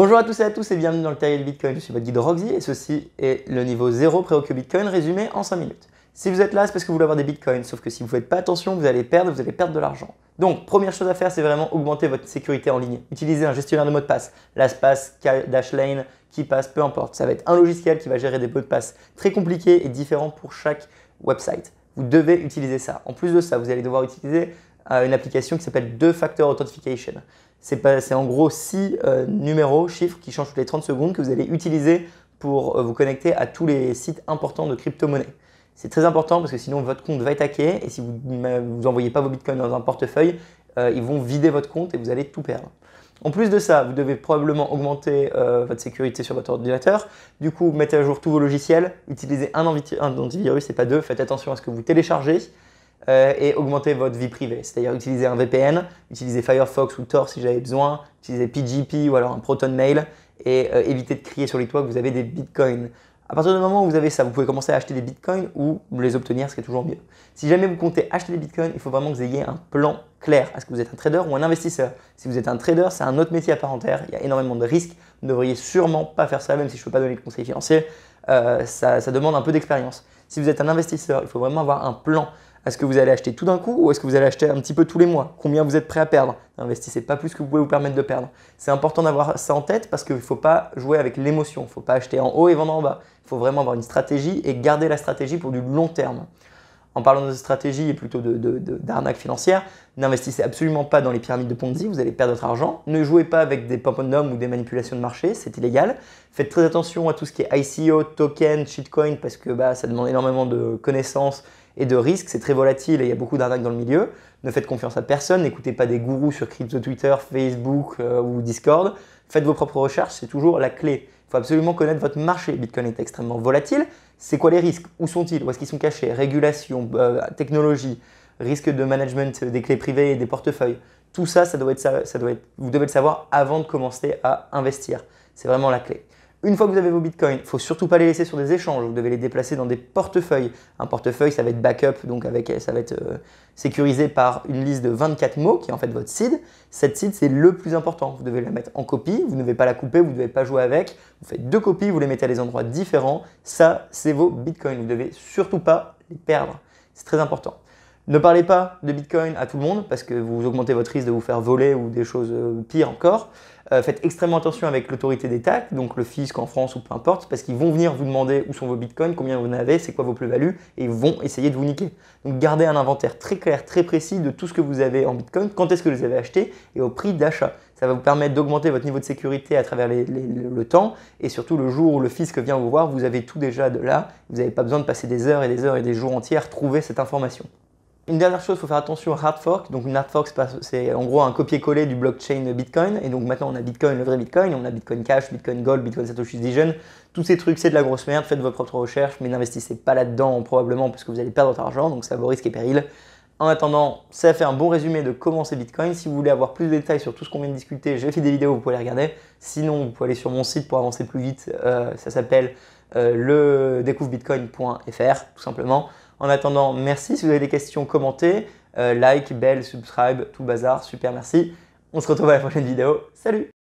Bonjour à tous et à tous et bienvenue dans le Terrier du Bitcoin. Je suis votre guide Roxy et ceci est le niveau 0 préoccupé Bitcoin résumé en 5 minutes. Si vous êtes là, c'est parce que vous voulez avoir des Bitcoins, sauf que si vous ne faites pas attention, vous allez perdre, vous allez perdre de l'argent. Donc, première chose à faire, c'est vraiment augmenter votre sécurité en ligne. Utilisez un gestionnaire de mots de passe, LastPass, Dashlane, KeePass, peu importe. Ça va être un logiciel qui va gérer des mots de passe très compliqués et différents pour chaque website. Vous devez utiliser ça. En plus de ça, vous allez devoir utiliser à une application qui s'appelle 2 Factor Authentication. C'est en gros six euh, numéros, chiffres qui changent toutes les 30 secondes que vous allez utiliser pour euh, vous connecter à tous les sites importants de crypto-monnaie. C'est très important parce que sinon votre compte va être hacké et si vous n'envoyez pas vos bitcoins dans un portefeuille, euh, ils vont vider votre compte et vous allez tout perdre. En plus de ça, vous devez probablement augmenter votre sécurité sur votre ordinateur. Du coup, mettez à jour tous vos logiciels, utilisez un, antivirus et pas deux. Faites attention à ce que vous téléchargez. Euh, et augmenter votre vie privée. C'est-à-dire utiliser un VPN, utiliser Firefox ou Tor si j'avais besoin, utiliser PGP ou alors un Mail, et euh, éviter de crier sur les toits que vous avez des bitcoins. À partir du moment où vous avez ça, vous pouvez commencer à acheter des bitcoins ou les obtenir, ce qui est toujours mieux. Si jamais vous comptez acheter des bitcoins, il faut vraiment que vous ayez un plan clair. Est-ce que vous êtes un trader ou un investisseur Si vous êtes un trader, c'est un autre métier à part entière. Il y a énormément de risques. Vous ne devriez sûrement pas faire ça, même si je ne peux pas donner de conseils financiers. Euh, ça demande un peu d'expérience. Si vous êtes un investisseur, il faut vraiment avoir un plan. Est-ce que vous allez acheter tout d'un coup ou est-ce que vous allez acheter un petit peu tous les mois Combien vous êtes prêt à perdre N'investissez pas plus que vous pouvez vous permettre de perdre. C'est important d'avoir ça en tête parce qu'il ne faut pas jouer avec l'émotion. Il ne faut pas acheter en haut et vendre en bas. Il faut vraiment avoir une stratégie et garder la stratégie pour du long terme en parlant de stratégie et plutôt d'arnaque financière, n'investissez absolument pas dans les pyramides de Ponzi, vous allez perdre votre argent. Ne jouez pas avec des pop and ou des manipulations de marché, c'est illégal. Faites très attention à tout ce qui est ICO, token, shitcoin, parce que bah, ça demande énormément de connaissances et de risque. C'est très volatile et il y a beaucoup d'arnaques dans le milieu. Ne faites confiance à personne, n'écoutez pas des gourous sur crypto Twitter, Facebook euh, ou Discord. Faites vos propres recherches, c'est toujours la clé. Il faut absolument connaître votre marché. Bitcoin est extrêmement volatile. C'est quoi les risques Où sont-ils Où est-ce qu'ils sont cachés Régulation, euh, technologie, risque de management des clés privées et des portefeuilles. Tout ça, ça doit être, ça doit être, vous devez le savoir avant de commencer à investir. C'est vraiment la clé. Une fois que vous avez vos bitcoins, il ne faut surtout pas les laisser sur des échanges, vous devez les déplacer dans des portefeuilles. Un portefeuille, ça va être backup, donc avec, ça va être euh, sécurisé par une liste de 24 mots qui est en fait votre seed. Cette seed, c'est le plus important. Vous devez la mettre en copie, vous ne devez pas la couper, vous ne devez pas jouer avec. Vous faites deux copies, vous les mettez à des endroits différents. Ça, c'est vos bitcoins. Vous ne devez surtout pas les perdre. C'est très important. Ne parlez pas de bitcoin à tout le monde parce que vous augmentez votre risque de vous faire voler ou des choses euh, pires encore. Euh, faites extrêmement attention avec l'autorité des taxes, donc le fisc en France ou peu importe, parce qu'ils vont venir vous demander où sont vos bitcoins, combien vous en avez, c'est quoi vos plus-values, et ils vont essayer de vous niquer. Donc gardez un inventaire très clair, très précis de tout ce que vous avez en bitcoin, quand est-ce que vous avez acheté et au prix d'achat. Ça va vous permettre d'augmenter votre niveau de sécurité à travers le temps, et surtout le jour où le fisc vient vous voir, vous avez tout déjà de là, vous n'avez pas besoin de passer des heures et des heures et des jours entiers à trouver cette information. Une dernière chose, il faut faire attention hard fork. Donc une hard fork, c'est en gros un copier-coller du blockchain Bitcoin. Et donc maintenant, on a Bitcoin, le vrai Bitcoin, on a Bitcoin Cash, Bitcoin Gold, Bitcoin Satoshi Vision. Tous ces trucs, c'est de la grosse merde. Faites vos propres recherches, mais n'investissez pas là-dedans probablement parce que vous allez perdre votre argent. Donc ça vaut risque et péril. En attendant, ça fait un bon résumé de comment c'est Bitcoin. Si vous voulez avoir plus de détails sur tout ce qu'on vient de discuter, j'ai fait des vidéos, vous pouvez les regarder. Sinon, vous pouvez aller sur mon site pour avancer plus vite. Euh, ça s'appelle euh, le découvrebitcoin.fr tout simplement. En attendant, merci. Si vous avez des questions, commentez. Euh, like, bell, subscribe, tout bazar. Super, merci. On se retrouve à la prochaine vidéo. Salut